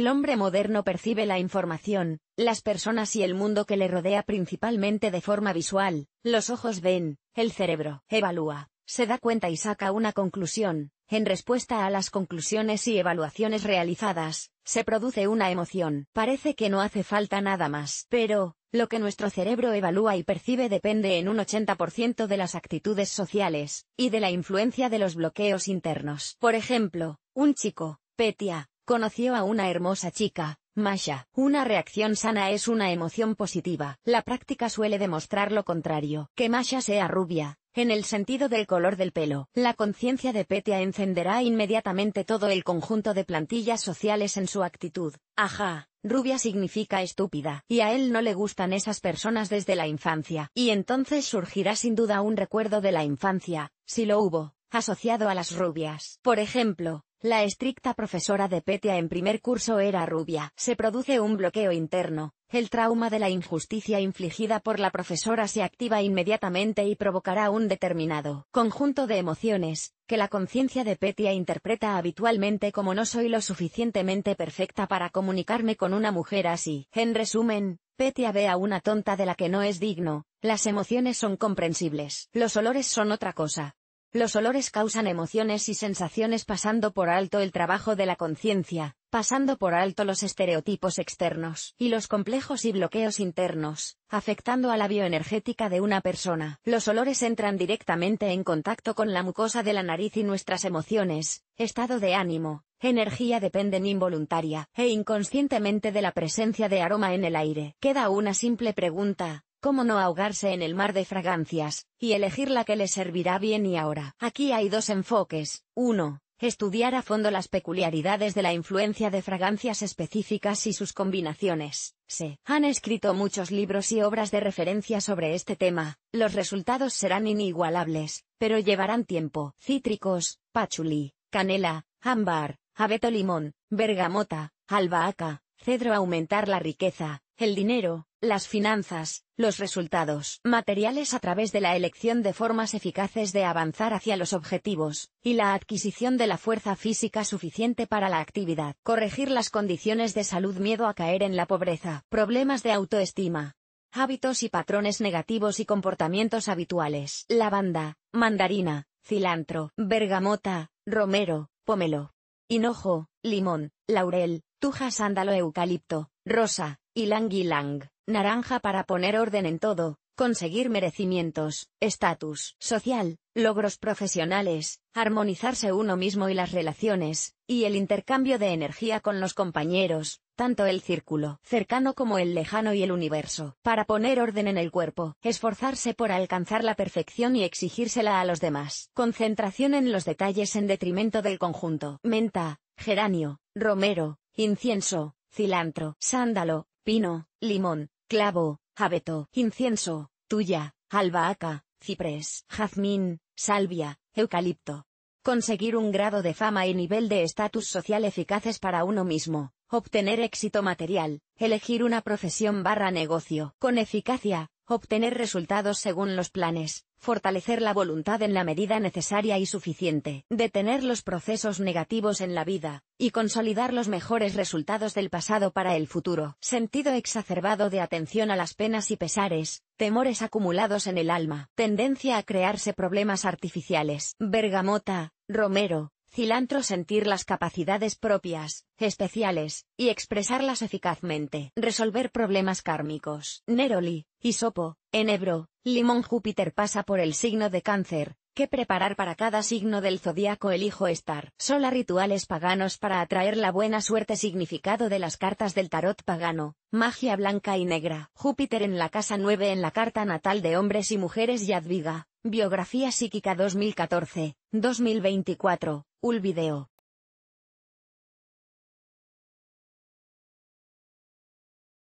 El hombre moderno percibe la información, las personas y el mundo que le rodea principalmente de forma visual, los ojos ven, el cerebro evalúa, se da cuenta y saca una conclusión, en respuesta a las conclusiones y evaluaciones realizadas, se produce una emoción. Parece que no hace falta nada más. Pero, lo que nuestro cerebro evalúa y percibe depende en un 80% de las actitudes sociales, y de la influencia de los bloqueos internos. Por ejemplo, un chico, Petia, Conoció a una hermosa chica, Masha. Una reacción sana es una emoción positiva. La práctica suele demostrar lo contrario. Que Masha sea rubia, en el sentido del color del pelo. La conciencia de Petia encenderá inmediatamente todo el conjunto de plantillas sociales en su actitud. Ajá, rubia significa estúpida, y a él no le gustan esas personas desde la infancia. Y entonces surgirá sin duda un recuerdo de la infancia, si lo hubo, asociado a las rubias. Por ejemplo, la estricta profesora de Petia en primer curso era rubia. Se produce un bloqueo interno. El trauma de la injusticia infligida por la profesora se activa inmediatamente y provocará un determinado conjunto de emociones, que la conciencia de Petia interpreta habitualmente como no soy lo suficientemente perfecta para comunicarme con una mujer así. En resumen, Petia ve a una tonta de la que no es digno, las emociones son comprensibles, los olores son otra cosa, los olores causan emociones y sensaciones pasando por alto el trabajo de la conciencia, pasando por alto los estereotipos externos y los complejos y bloqueos internos, afectando a la bioenergética de una persona. Los olores entran directamente en contacto con la mucosa de la nariz y nuestras emociones, estado de ánimo, energía dependen involuntaria e inconscientemente de la presencia de aroma en el aire. Queda una simple pregunta, cómo no ahogarse en el mar de fragancias, y elegir la que le servirá bien y ahora. Aquí hay dos enfoques. uno, Estudiar a fondo las peculiaridades de la influencia de fragancias específicas y sus combinaciones. Se han escrito muchos libros y obras de referencia sobre este tema. Los resultados serán inigualables, pero llevarán tiempo. Cítricos, patchouli, canela, ámbar, abeto limón, bergamota, albahaca, cedro aumentar la riqueza, el dinero, las finanzas, los resultados materiales a través de la elección de formas eficaces de avanzar hacia los objetivos, y la adquisición de la fuerza física suficiente para la actividad, corregir las condiciones de salud miedo a caer en la pobreza, problemas de autoestima, hábitos y patrones negativos y comportamientos habituales, lavanda, mandarina, cilantro, bergamota, romero, pomelo, hinojo, limón, laurel, tujas sándalo eucalipto, rosa, y lang, naranja para poner orden en todo, conseguir merecimientos, estatus social, logros profesionales, armonizarse uno mismo y las relaciones, y el intercambio de energía con los compañeros, tanto el círculo cercano como el lejano y el universo, para poner orden en el cuerpo, esforzarse por alcanzar la perfección y exigírsela a los demás, concentración en los detalles en detrimento del conjunto, menta, geranio, romero, incienso, cilantro, sándalo, pino, limón, clavo, abeto, incienso, tuya, albahaca, ciprés, jazmín, salvia, eucalipto. Conseguir un grado de fama y nivel de estatus social eficaces para uno mismo, obtener éxito material, elegir una profesión barra negocio, con eficacia, obtener resultados según los planes, fortalecer la voluntad en la medida necesaria y suficiente, detener los procesos negativos en la vida, y consolidar los mejores resultados del pasado para el futuro, sentido exacerbado de atención a las penas y pesares, temores acumulados en el alma, tendencia a crearse problemas artificiales, bergamota, romero, cilantro sentir las capacidades propias, especiales, y expresarlas eficazmente, resolver problemas kármicos. Neroli, hisopo, enebro, limón Júpiter pasa por el signo de cáncer, ¿Qué preparar para cada signo del zodiaco elijo estar? Sola rituales paganos para atraer la buena suerte significado de las cartas del tarot pagano, magia blanca y negra, Júpiter en la casa 9 en la carta natal de hombres y mujeres Yadviga, biografía psíquica 2014, 2024, un video.